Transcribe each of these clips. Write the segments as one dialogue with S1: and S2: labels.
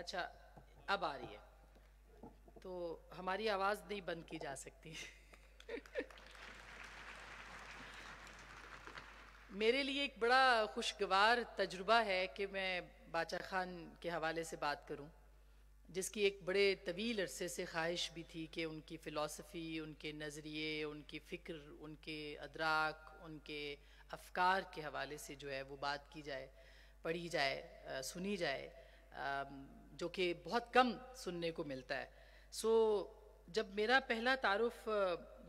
S1: अच्छा अब आ रही है तो हमारी आवाज़ नहीं बंद की जा सकती मेरे लिए एक बड़ा खुशगवार तजुर्बा है कि मैं बाचा खान के हवाले से बात करूं, जिसकी एक बड़े तवील अरसे से ख्वाहिश भी थी कि उनकी फ़िलासफ़ी उनके नज़रिए उनकी फ़िक्र उनके अदराक उनके अफकार के हवाले से जो है वो बात की जाए पढ़ी जाए सुनी जाए जो कि बहुत कम सुनने को मिलता है सो so, जब मेरा पहला तारुफ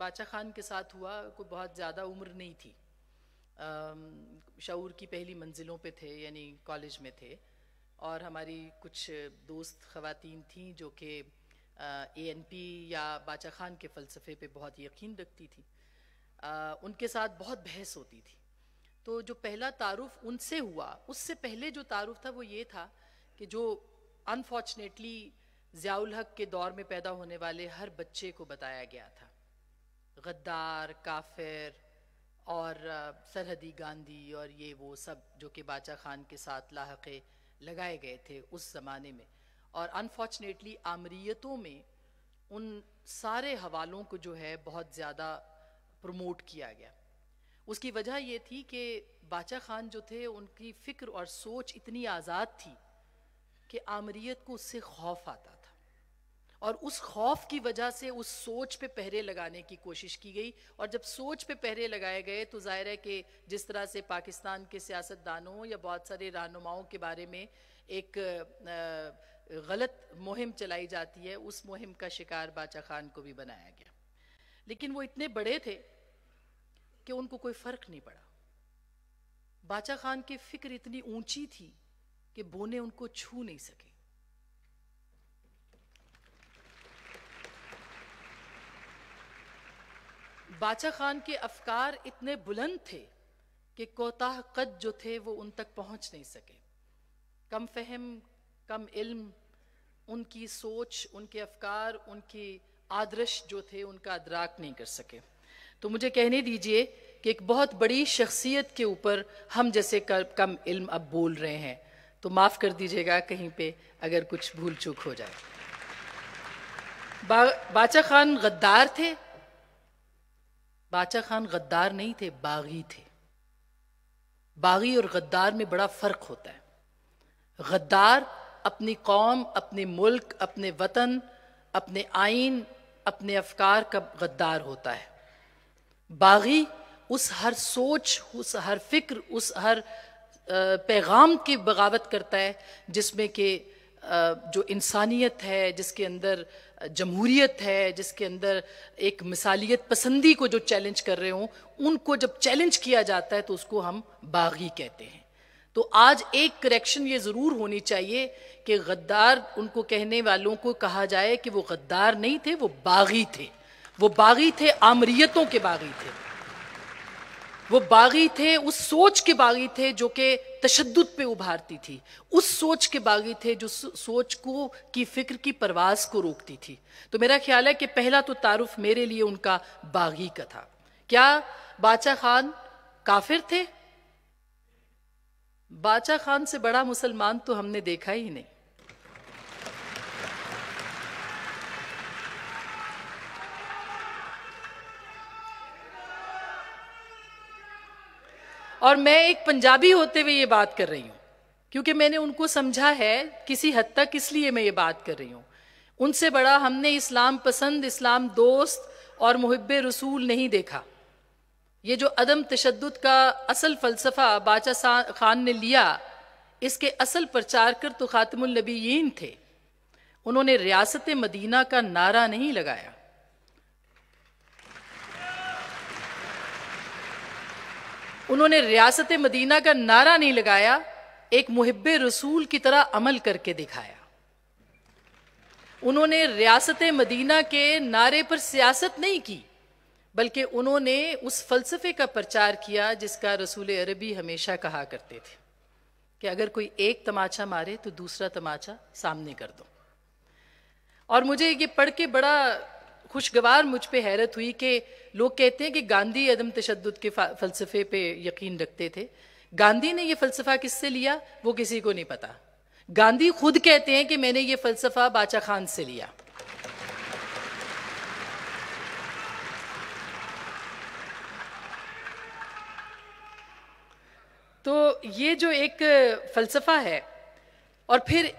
S1: बादशाह ख़ान के साथ हुआ कोई बहुत ज़्यादा उम्र नहीं थी शूर की पहली मंजिलों पे थे यानी कॉलेज में थे और हमारी कुछ दोस्त ख़वातीन थीं जो कि ए एन पी या बादशाह ख़ान के फ़लसफ़े पे बहुत यकीन रखती थी आ, उनके साथ बहुत बहस होती थी तो जो पहला तारुफ उनसे हुआ उससे पहले जो तारुफ था वो ये था कि जो अनफॉर्चुनेटली ज़ियाउल हक के दौर में पैदा होने वाले हर बच्चे को बताया गया था गद्दार काफिर और सरहदी गांधी और ये वो सब जो कि बाचा खान के साथ लाहके लगाए गए थे उस ज़माने में और अनफॉर्चुनेटली आमरीतों में उन सारे हवालों को जो है बहुत ज़्यादा प्रमोट किया गया उसकी वजह ये थी कि बाचा खान जो थे उनकी फ़िक्र और सोच इतनी आज़ाद थी कि आमरीत को उससे खौफ आता था और उस खौफ की वजह से उस सोच पे पहरे लगाने की कोशिश की गई और जब सोच पे पहरे लगाए गए तो जाहिर है कि जिस तरह से पाकिस्तान के सियासतदानों या बहुत सारे रहनुमाओं के बारे में एक गलत मुहिम चलाई जाती है उस मुहिम का शिकार बाचा खान को भी बनाया गया लेकिन वो इतने बड़े थे कि उनको कोई फर्क नहीं पड़ा बाचा खान की फिक्र इतनी ऊंची थी कि बोने उनको छू नहीं सके बादशाह खान के अफकार इतने बुलंद थे कि कोताह कद जो थे वो उन तक पहुंच नहीं सके कम फहम कम इल्म उनकी सोच उनके अफकार उनकी आदर्श जो थे उनका अदराक नहीं कर सके तो मुझे कहने दीजिए कि एक बहुत बड़ी शख्सियत के ऊपर हम जैसे कम इल्म अब बोल रहे हैं तो माफ़ कर दीजिएगा कहीं पे अगर कुछ भूल चूक हो जाए बा, बाचा खान गद्दार थे बाचा खान गद्दार नहीं थे बागी थे बागी और गद्दार में बड़ा फ़र्क होता है गद्दार अपनी कौम अपने मुल्क अपने वतन अपने आइन अपने अफकार का गद्दार होता है बागी उस हर सोच उस हर फिक्र उस हर पैगाम की बगावत करता है जिसमें कि जो इंसानियत है जिसके अंदर जमहूरीत है जिसके अंदर एक मिसालियत पसंदी को जो चैलेंज कर रहे हों उनको जब चैलेंज किया जाता है तो उसको हम बागी कहते हैं तो आज एक करेक्शन ये ज़रूर होनी चाहिए कि गद्दार उनको कहने वालों को कहा जाए कि वो गद्दार नहीं थे वो बागी थे वो बागी थे आमरीतों के बागी थे वो बागी थे उस सोच के बागी थे जो कि तशद पे उभारती थी उस सोच के बागी थे जो सोच को की फिक्र की परवाज को रोकती थी तो मेरा ख्याल है कि पहला तो तारुफ मेरे लिए उनका बागी का था क्या बाचा खान काफिर थे बाचा खान से बड़ा मुसलमान तो हमने देखा ही नहीं और मैं एक पंजाबी होते हुए ये बात कर रही हूँ क्योंकि मैंने उनको समझा है किसी हद तक इसलिए मैं ये बात कर रही हूँ उनसे बड़ा हमने इस्लाम पसंद इस्लाम दोस्त और मुहब रसूल नहीं देखा ये जो अदम तशद का असल फ़लसफ़ा बाचा खान ने लिया इसके असल प्रचार कर तो ख़ातमनबीन थे उन्होंने रियासत मदीना का नारा नहीं लगाया उन्होंने रियासत मदीना का नारा नहीं लगाया एक मुहब रसूल की तरह अमल करके दिखाया उन्होंने रियासत मदीना के नारे पर सियासत नहीं की बल्कि उन्होंने उस फलसफे का प्रचार किया जिसका रसूल अरबी हमेशा कहा करते थे कि अगर कोई एक तमाचा मारे तो दूसरा तमाचा सामने कर दो और मुझे ये पढ़ के बड़ा खुशगवार मुझ पर हैरत हुई कि लोग कहते हैं कि गांधी अदम तशद के फलसफे पे यकीन रखते थे गांधी ने यह फलसफा किससे लिया वो किसी को नहीं पता गांधी खुद कहते हैं कि मैंने ये फलसफा बाचा खान से लिया तो ये जो एक फलसफा है और फिर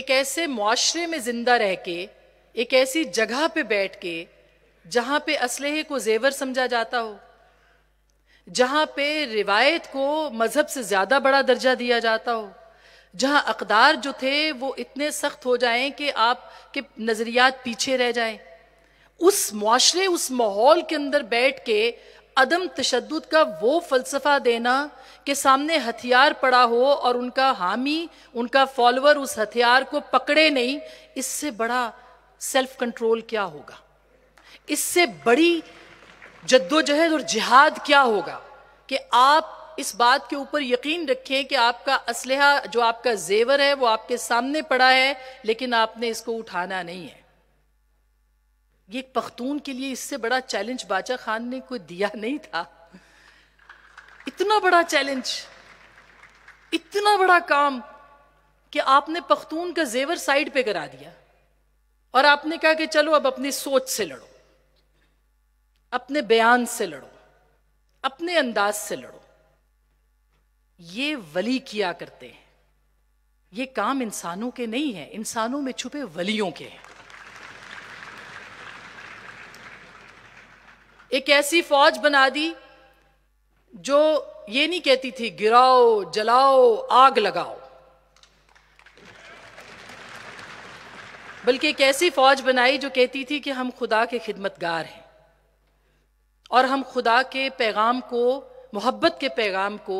S1: एक ऐसे माशरे में जिंदा रह के एक ऐसी जगह पे बैठ के जहां पे असलहे को जेवर समझा जाता हो जहां पे रिवायत को मजहब से ज्यादा बड़ा दर्जा दिया जाता हो जहां अकदार जो थे वो इतने सख्त हो जाएं कि आपके नज़रियात पीछे रह जाएं उस माशरे उस माहौल के अंदर बैठ के अदम तशद का वो फलसफा देना कि सामने हथियार पड़ा हो और उनका हामी उनका फॉलोअर उस हथियार को पकड़े नहीं इससे बड़ा सेल्फ कंट्रोल क्या होगा इससे बड़ी जद्दोजहद और जिहाद क्या होगा कि आप इस बात के ऊपर यकीन रखें कि आपका असलहा जो आपका जेवर है वो आपके सामने पड़ा है लेकिन आपने इसको उठाना नहीं है ये पख्तून के लिए इससे बड़ा चैलेंज बाचा खान ने कोई दिया नहीं था इतना बड़ा चैलेंज इतना बड़ा काम कि आपने पख्तून का जेवर साइड पे करा दिया और आपने कहा कि चलो अब अपनी सोच से लड़ो अपने बयान से लड़ो अपने अंदाज से लड़ो ये वली किया करते हैं ये काम इंसानों के नहीं है इंसानों में छुपे वलियों के हैं एक ऐसी फौज बना दी जो ये नहीं कहती थी गिराओ जलाओ आग लगाओ बल्कि एक ऐसी फौज बनाई जो कहती थी कि हम खुदा के खिदमतगार हैं और हम खुदा के पैगाम को मोहब्बत के पैगाम को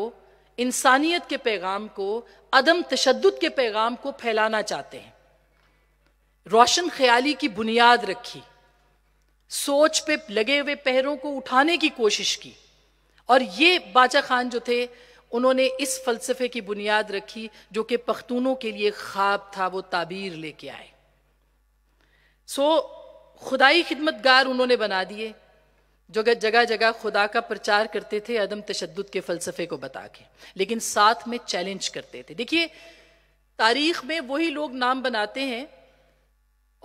S1: इंसानियत के पैगाम को अदम तशद के पैगाम को फैलाना चाहते हैं रोशन ख्याली की बुनियाद रखी सोच पे लगे हुए पैरों को उठाने की कोशिश की और ये बाचा खान जो थे उन्होंने इस फलसफे की बुनियाद रखी जो कि पख्तूनों के लिए ख्वाब था वो ताबीर लेके आए सो खुदाई गार उन्होंने बना दिए जो जगह जगह खुदा का प्रचार करते थे अदम तशद के फ़लसफ़े को बता के लेकिन साथ में चैलेंज करते थे देखिए तारीख में वही लोग नाम बनाते हैं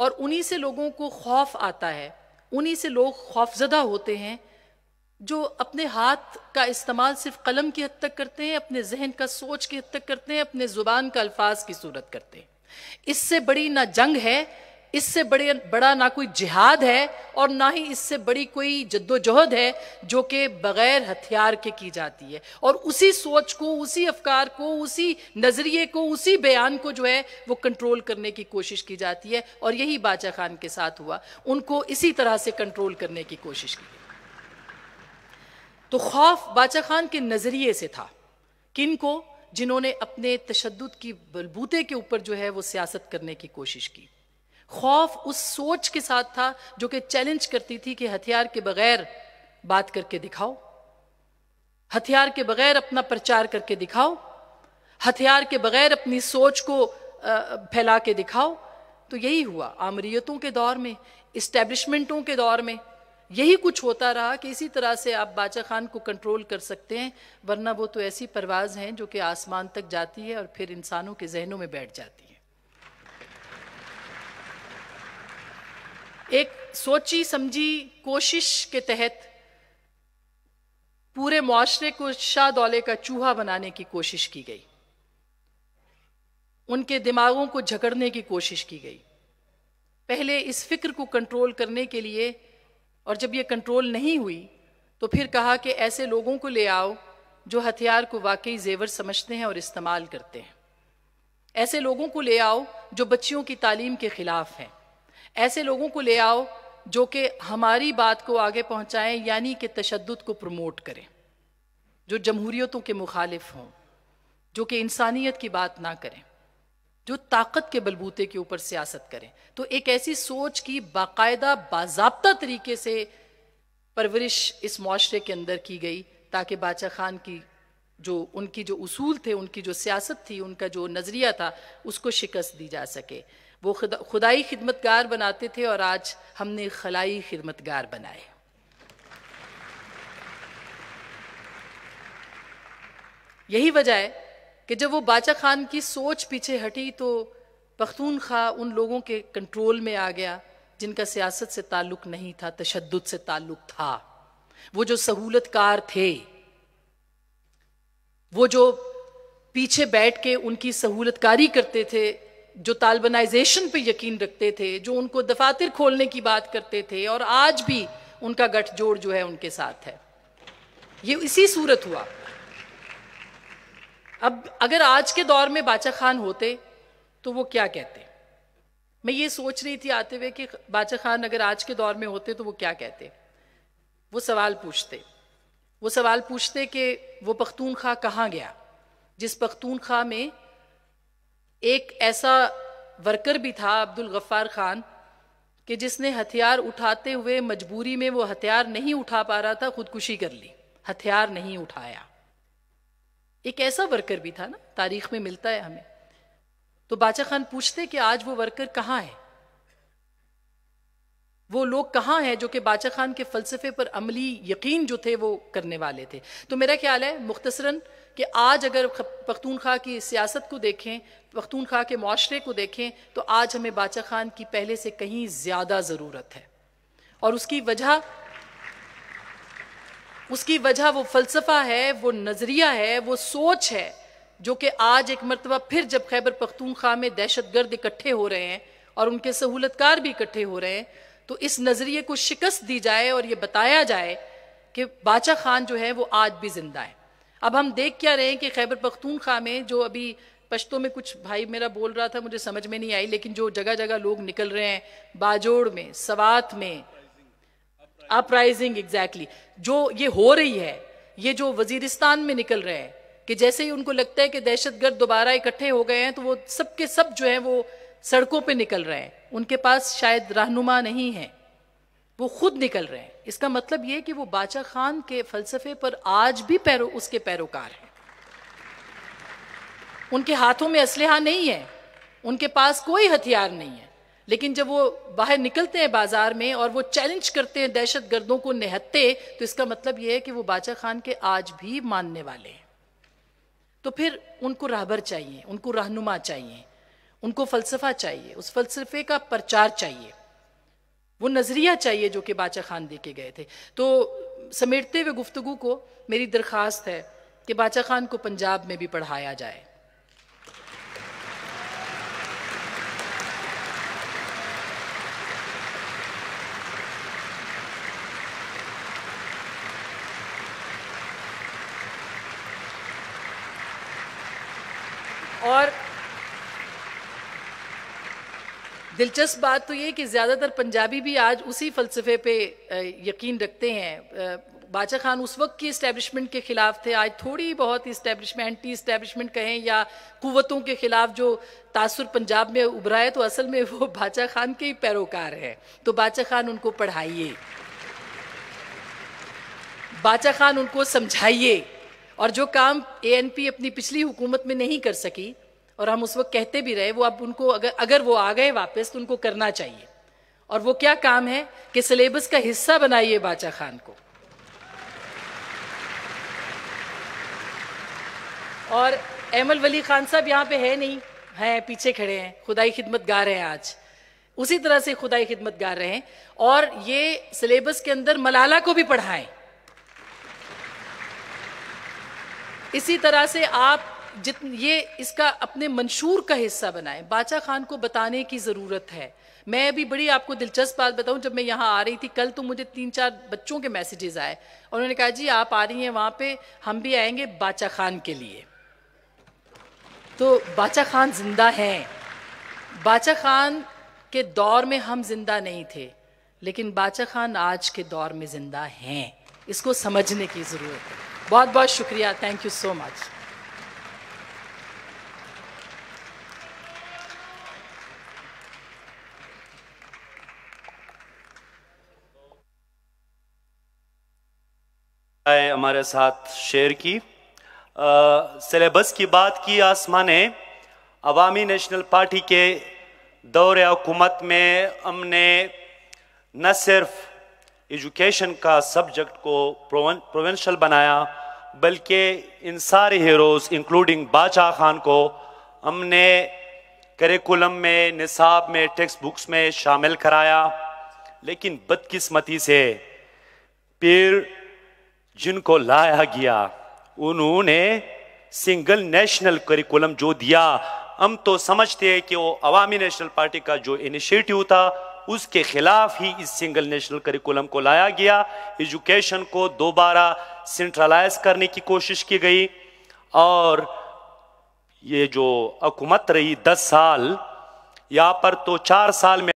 S1: और उन्हीं से लोगों को खौफ आता है उन्हीं से लोग खौफजदा होते हैं जो अपने हाथ का इस्तेमाल सिर्फ कलम की हद तक करते हैं अपने जहन का सोच की हद तक करते हैं अपने ज़ुबान का अल्फाज की सूरत करते हैं इससे बड़ी ना जंग है इससे बड़े बड़ा ना कोई जिहाद है और ना ही इससे बड़ी कोई जद्दोजहद है जो कि बग़ैर हथियार के की जाती है और उसी सोच को उसी अफकार को उसी नज़रिए को उसी बयान को जो है वो कंट्रोल करने की कोशिश की जाती है और यही बाचा खान के साथ हुआ उनको इसी तरह से कंट्रोल करने की कोशिश की तो खौफ बाचा खान के नज़रिए से था किन को जिन्होंने अपने तशद की बलबूते के ऊपर जो है वो सियासत करने की कोशिश की खौफ उस सोच के साथ था जो कि चैलेंज करती थी कि हथियार के बगैर बात करके दिखाओ हथियार के बगैर अपना प्रचार करके दिखाओ हथियार के बगैर अपनी सोच को फैला के दिखाओ तो यही हुआ आमरीतों के दौर में इस्टेब्लिशमेंटों के दौर में यही कुछ होता रहा कि इसी तरह से आप बाचा खान को कंट्रोल कर सकते हैं वरना वो तो ऐसी परवाज़ हैं जो कि आसमान तक जाती है और फिर इंसानों के जहनों में बैठ जाती है एक सोची समझी कोशिश के तहत पूरे मुआरे को शाह दौले का चूहा बनाने की कोशिश की गई उनके दिमागों को झकड़ने की कोशिश की गई पहले इस फिक्र को कंट्रोल करने के लिए और जब ये कंट्रोल नहीं हुई तो फिर कहा कि ऐसे लोगों को ले आओ जो हथियार को वाकई जेवर समझते हैं और इस्तेमाल करते हैं ऐसे लोगों को ले आओ जो बच्चियों की तालीम के ख़िलाफ़ हैं ऐसे लोगों को ले आओ जो कि हमारी बात को आगे पहुंचाएं यानी कि तशद को प्रमोट करें जो जमहूरीतों के मुखालिफ हों जो कि इंसानियत की बात ना करें जो ताकत के बलबूते के ऊपर सियासत करें तो एक ऐसी सोच की बाकायदा बाबा तरीके से परवरिश इस माशरे के अंदर की गई ताकि बादशाह खान की जो उनकी जो उसूल थे उनकी जो सियासत थी उनका जो नज़रिया था उसको शिकस्त दी जा सके वो खुदा खुदाई खिदमतगार बनाते थे और आज हमने खलाई खिदमतगार बनाए यही वजह है कि जब वो बाचा खान की सोच पीछे हटी तो पख्तून खा उन लोगों के कंट्रोल में आ गया जिनका सियासत से ताल्लुक नहीं था तशद से ताल्लुक था वो जो सहूलत कार थे वो जो पीछे बैठ के उनकी सहूलतकारी करते थे जो तालबनाइजेशन पे यकीन रखते थे जो उनको दफातर खोलने की बात करते थे और आज भी उनका गठजोड़ जो है उनके साथ है ये इसी सूरत हुआ अब अगर आज के दौर में बाचा खान होते तो वो क्या कहते मैं ये सोच रही थी आते हुए कि बाचा खान अगर आज के दौर में होते तो वो क्या कहते वो सवाल पूछते वो सवाल पूछते कि वो पख्तूनख्वा कहाँ गया जिस पख्तूनख्वा में एक ऐसा वर्कर भी था अब्दुल गफ्फार खान कि जिसने हथियार उठाते हुए मजबूरी में वो हथियार नहीं उठा पा रहा था खुदकुशी कर ली हथियार नहीं उठाया एक ऐसा वर्कर भी था ना तारीख में मिलता है हमें तो बाचा खान पूछते कि आज वो वर्कर कहाँ है वो लोग कहाँ हैं जो कि बाचा खान के फलसफे पर अमली यकीन जो थे वो करने वाले थे तो मेरा ख्याल है मुख्तसरन कि आज अगर पख्तूनख्वा की सियासत को देखें पख्तूनख्वा के माशरे को देखें तो आज हमें बाचा खान की पहले से कहीं ज़्यादा ज़रूरत है और उसकी वजह उसकी वजह वो फ़लसफ़ा है वो नज़रिया है वो सोच है जो कि आज एक मरतबा फिर जब खैबर पख्तूनख्वा में दहशत गर्द इकट्ठे हो रहे हैं और उनके सहूलतकार भी इकट्ठे हो रहे हैं तो इस नज़रिए को शिकस्त दी जाए और ये बताया जाए कि बाचा खान जो है वो आज भी ज़िंदा है अब हम देख क्या रहे हैं कि खैबर पख्तूनख्वा में जो अभी पश्तों में कुछ भाई मेरा बोल रहा था मुझे समझ में नहीं आई लेकिन जो जगह जगह लोग निकल रहे हैं बाजोड़ में सवात में अपराइजिंग एग्जैक्टली exactly. जो ये हो रही है ये जो वजीरिस्तान में निकल रहे हैं कि जैसे ही उनको लगता है कि दहशतगर्द दोबारा इकट्ठे हो गए हैं तो वो सबके सब जो है वो सड़कों पर निकल रहे हैं उनके पास शायद रहनुमा नहीं है वो खुद निकल रहे हैं इसका मतलब ये कि वो बाचा खान के फलसफे पर आज भी पैरो उसके पैरोकार हैं उनके हाथों में असलहा नहीं है उनके पास कोई हथियार नहीं है लेकिन जब वो बाहर निकलते हैं बाजार में और वो चैलेंज करते हैं दहशत गर्दों को निहत्ते तो इसका मतलब यह है कि वो बाचा खान के आज भी मानने वाले हैं तो फिर उनको राहबर चाहिए उनको रहनुमा चाहिए उनको फलसफा चाहिए उस फलसफे का प्रचार चाहिए वो नज़रिया चाहिए जो कि बाचा खान दे के गए थे तो समेटते हुए गुफ्तु को मेरी दरख्वास्त है कि बाचा खान को पंजाब में भी पढ़ाया जाए दिलचस्प बात तो ये कि ज़्यादातर पंजाबी भी आज उसी फलसफे पे यकीन रखते हैं बाचा खान उस वक्त की इस्टेब्लिशमेंट के ख़िलाफ़ थे आज थोड़ी बहुत इस्टेब्लिशमेंट एंटी इस्टेब्लिशमेंट कहें या कुतों के ख़िलाफ़ जो तासर पंजाब में उभरा है तो असल में वो बाचा खान के ही पैरोकार हैं तो बाचा खान उनको पढ़ाइए बाचा खान उनको समझाइए और जो काम ए अपनी पिछली हुकूमत में नहीं कर सकी और हम उस वक्त कहते भी रहे वो अब उनको अगर अगर वो आ गए वापस तो उनको करना चाहिए और वो क्या काम है कि सिलेबस का हिस्सा बनाइए बाचा खान को और एमल वली खान साहब यहाँ पे है नहीं हैं पीछे खड़े हैं खुदाई खिदमत गा रहे हैं आज उसी तरह से खुदाई खिदमत गा रहे हैं और ये सिलेबस के अंदर मलाला को भी पढ़ाएं इसी तरह से आप जित ये इसका अपने मंशूर का हिस्सा बनाएं बाचा खान को बताने की ज़रूरत है मैं अभी बड़ी आपको दिलचस्प बात बताऊं जब मैं यहाँ आ रही थी कल तो मुझे तीन चार बच्चों के मैसेजेस आए और उन्होंने कहा जी आप आ रही हैं वहाँ पे हम भी आएंगे बाचा खान के लिए तो बाचा खान जिंदा हैं बाचा खान के दौर में हम जिंदा नहीं थे लेकिन बाचा खान आज के दौर में जिंदा हैं इसको समझने की ज़रूरत है बहुत बहुत शुक्रिया थैंक यू सो मच आए हमारे साथ शेयर की सिलेबस की बात की आसमा ने अवामी नेशनल पार्टी के दौर हुकूमत में हमने न सिर्फ एजुकेशन का सब्जेक्ट को प्रोवेंशल बनाया बल्कि इन सारे हीरोज़ इंक्लूडिंग बादशाह खान को हमने करिकुलम में निसाब में टेक्स्ट बुक्स में शामिल कराया लेकिन बदकिस्मती से पीर जिनको लाया गया उन्होंने सिंगल नेशनल करिकुलम जो दिया हम तो समझते हैं कि वो अवामी नेशनल पार्टी का जो इनिशिएटिव था उसके खिलाफ ही इस सिंगल नेशनल करिकुलम को लाया गया एजुकेशन को दोबारा सेंट्रलाइज करने की कोशिश की गई और ये जो हुकूमत रही दस साल यहाँ पर तो चार साल में